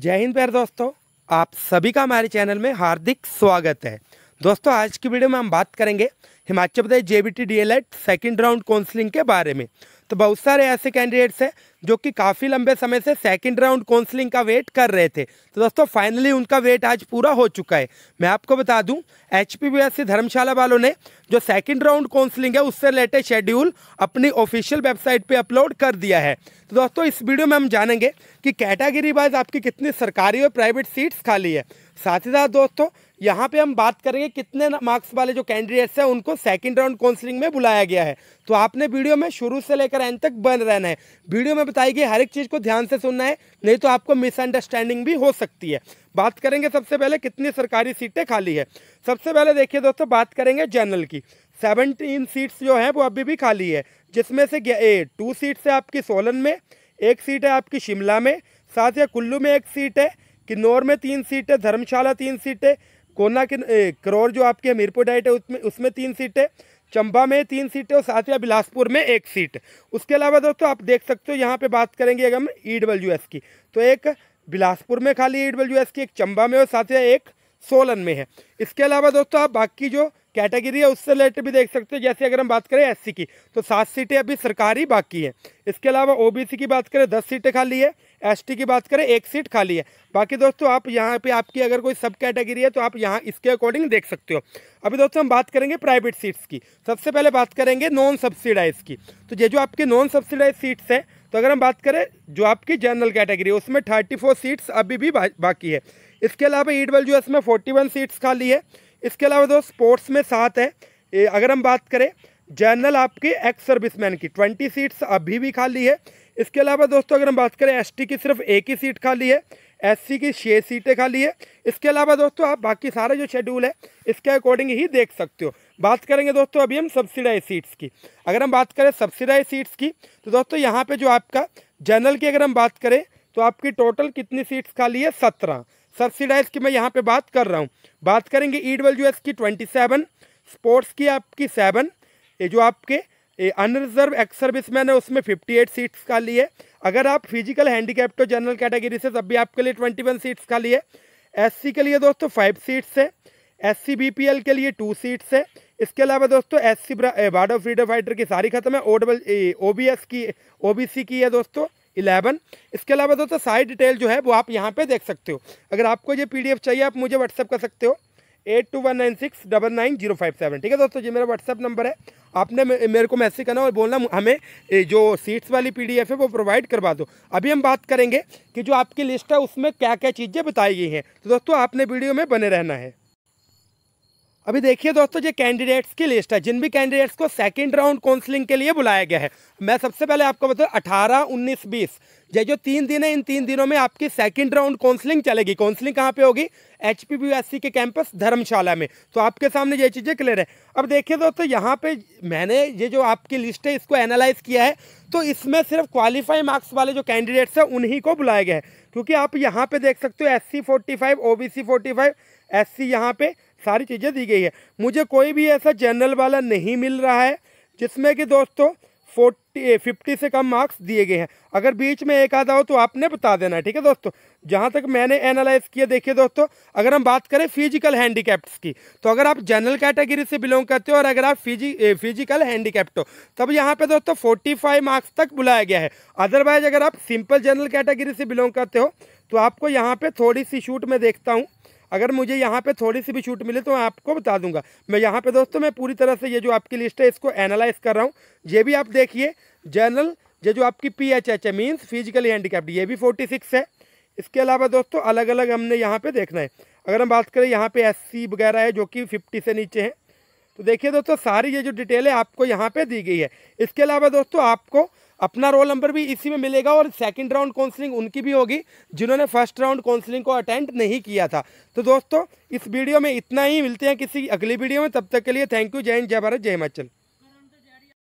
जय हिंद प्यार दोस्तों आप सभी का हमारे चैनल में हार्दिक स्वागत है दोस्तों आज की वीडियो में हम बात करेंगे Himachal Pradesh J B T D L Ed second round counselling के बारे में तो बहुत सारे ऐसे कैंडिडेट्स हैं जो कि काफ़ी लंबे समय से सेकंड राउंड काउंसलिंग का वेट कर रहे थे तो दोस्तों फाइनली उनका वेट आज पूरा हो चुका है मैं आपको बता दूं एच धर्मशाला वालों ने जो सेकंड राउंड काउंसलिंग है उससे रिलेटेड शेड्यूल अपनी ऑफिशियल वेबसाइट पे अपलोड कर दिया है तो दोस्तों इस वीडियो में हम जानेंगे कि कैटेगरी वाइज आपकी कितनी सरकारी और प्राइवेट सीट्स खाली है साथ ही साथ दोस्तों यहाँ पे हम बात करेंगे कितने मार्क्स वाले जो कैंडिडेट्स हैं उनको सेकंड राउंड काउंसलिंग में बुलाया गया है तो आपने वीडियो में शुरू से लेकर एंड तक बन रहना है वीडियो में बताई गई हर एक चीज़ को ध्यान से सुनना है नहीं तो आपको मिसअंडरस्टैंडिंग भी हो सकती है बात करेंगे सबसे पहले कितनी सरकारी सीटें खाली है सबसे पहले देखिए दोस्तों बात करेंगे जनरल की सेवनटीन सीट्स जो हैं वो अभी भी खाली है जिसमें से ए टू सीट्स है आपकी सोलन में एक सीट है आपकी शिमला में साथ ही कुल्लू में एक सीट है किन्नौर में तीन सीटें धर्मशाला तीन सीटें कोना के करोर जो आपकी हमीरपुर डाइट है उसमें उसमें तीन सीट है चंबा में तीन सीटें और साथ ही बिलासपुर में एक सीट उसके अलावा दोस्तों आप देख सकते हो यहाँ पे बात करेंगे अगर हम ई डब्ल्यू एस की तो एक बिलासपुर में खाली ई डब्ल्यू एस की एक चंबा में और साथ ही एक सोलन में है इसके अलावा दोस्तों आप बाकी जो कैटेगरी है उससे रिलेटेड भी देख सकते हो जैसे अगर हम बात करें एससी की तो सात सीटें अभी सरकारी बाकी हैं इसके अलावा ओबीसी की बात करें दस सीटें खाली है एसटी की बात करें एक सीट खाली है बाकी दोस्तों आप यहाँ पे आपकी अगर कोई सब कैटेगरी है तो आप यहाँ इसके अकॉर्डिंग देख सकते हो अभी दोस्तों हम बात करेंगे प्राइवेट सीट्स की सबसे पहले बात करेंगे नॉन सब्सिडाइज की तो ये जो आपकी नॉन सब्सिडाइज सीट्स हैं तो अगर हम बात करें जो आपकी जनरल कैटेगरी है उसमें थर्टी फोर सीट्स अभी भी बाकी है इसके अलावा ईडबल जो है इसमें फोर्टी वन सीट्स खाली है इसके अलावा दोस्त स्पोर्ट्स में सात है ए, अगर हम बात करें जनरल आपके एक्स सर्विसमैन की ट्वेंटी सीट्स अभी भी खाली है इसके अलावा दोस्तों अगर हम बात करें एसटी की सिर्फ एक ही सीट खाली है एससी की छः सीटें खाली है इसके अलावा दोस्तों आप बाकी सारे जो शेड्यूल है इसके अकॉर्डिंग ही देख सकते हो बात करेंगे दोस्तों अभी हम सब्सिडाइज सीट्स की अगर हम बात करें सब्सिडाइज सीट्स की तो दोस्तों यहाँ पर जो आपका जनरल की अगर हम बात करें तो आपकी टोटल कितनी सीट्स खाली है सत्रह सब्सिडाइज की मैं यहाँ पे बात कर रहा हूँ बात करेंगे ई डब्ल्यू एस की ट्वेंटी सेवन स्पोर्ट्स की आपकी सेवन ये जो आपके अनरिजर्व एक्स मैन है उसमें फिफ्टी एट सीट्स खाली है अगर आप फिजिकल हैंडीकैप्ट हो जनरल कैटेगरी से तब भी आपके लिए ट्वेंटी वन सीट्स खाली है एस के लिए दोस्तों फाइव सीट्स है एस सी के लिए टू सीट्स है इसके अलावा दोस्तों S C ward of freedom fighter की सारी खत्म है O double O B S की ओ बी सी की है दोस्तों इलेवन इसके अलावा दोस्तों सारी डिटेल जो है वो आप यहाँ पे देख सकते हो अगर आपको ये पीडीएफ चाहिए आप मुझे व्हाट्सअप कर सकते हो eight two one nine six double nine zero five seven ठीक है दोस्तों ये मेरा व्हाट्सअप नंबर है आपने मेरे को मैसेज करना और बोलना हमें जो सीट्स वाली पीडीएफ है वो प्रोवाइड करवा दो अभी हम बात करेंगे कि जो आपकी लिस्ट है उसमें क्या क्या चीज़ें बताई गई हैं तो दोस्तों आपने वीडियो में बने रहना है अभी देखिए दोस्तों ये कैंडिडेट्स की लिस्ट है जिन भी कैंडिडेट्स को सेकंड राउंड काउंसलिंग के लिए बुलाया गया है मैं सबसे पहले आपको बताऊँ अठारह उन्नीस बीस ये जो तीन दिन है इन तीन दिनों में आपकी सेकंड राउंड काउंसलिंग चलेगी काउंसलिंग कहाँ पे होगी एच के कैंपस धर्मशाला में तो आपके सामने ये चीज़ें क्लियर है अब देखिए दोस्तों यहाँ पर मैंने ये जो आपकी लिस्ट है इसको एनालाइज किया है तो इसमें सिर्फ क्वालिफाई मार्क्स वाले जो कैंडिडेट्स हैं उन्हीं को बुलाया गया है क्योंकि आप यहाँ पे देख सकते हो S C forty five O B C forty five S C यहाँ पे सारी चीज़ें दी गई है मुझे कोई भी ऐसा जनरल वाला नहीं मिल रहा है जिसमें कि दोस्तों फोर्टी फिफ्टी से कम मार्क्स दिए गए हैं अगर बीच में एक आधा हो तो आपने बता देना ठीक है दोस्तों जहाँ तक मैंने एनालाइज किया देखिए दोस्तों अगर हम बात करें फिजिकल हैंडीकैप्ट की तो अगर आप जनरल कैटेगरी से बिलोंग करते हो और अगर आप फिजी फिजिकल हैंडीकैप्ट हो तब यहाँ पे दोस्तों फाइव मार्क्स तक बुलाया गया है अदरवाइज अगर आप सिंपल जनरल कैटेगरी से बिलोंग करते हो तो आपको यहाँ पर थोड़ी सी शूट में देखता हूँ अगर मुझे यहाँ पे थोड़ी सी भी छूट मिले तो मैं आपको बता दूंगा मैं यहाँ पे दोस्तों मैं पूरी तरह से ये जो आपकी लिस्ट है इसको एनालाइज कर रहा हूँ ये भी आप देखिए जनरल ये जो आपकी पी एच एच है मीन्स फिजिकली हैंडीकैप्ड ये भी फोर्टी सिक्स है इसके अलावा दोस्तों अलग अलग हमने यहाँ पर देखना है अगर हम बात करें यहाँ पर एस वगैरह है जो कि फिफ्टी से नीचे हैं तो देखिए दोस्तों सारी ये जो डिटेल है आपको यहाँ पर दी गई है इसके अलावा दोस्तों आपको अपना रोल नंबर भी इसी में मिलेगा और सेकंड राउंड काउंसलिंग उनकी भी होगी जिन्होंने फर्स्ट राउंड काउंसलिंग को अटेंड नहीं किया था तो दोस्तों इस वीडियो में इतना ही मिलते हैं किसी अगली वीडियो में तब तक के लिए थैंक यू जय हिंद जय भारत जय हिमाचल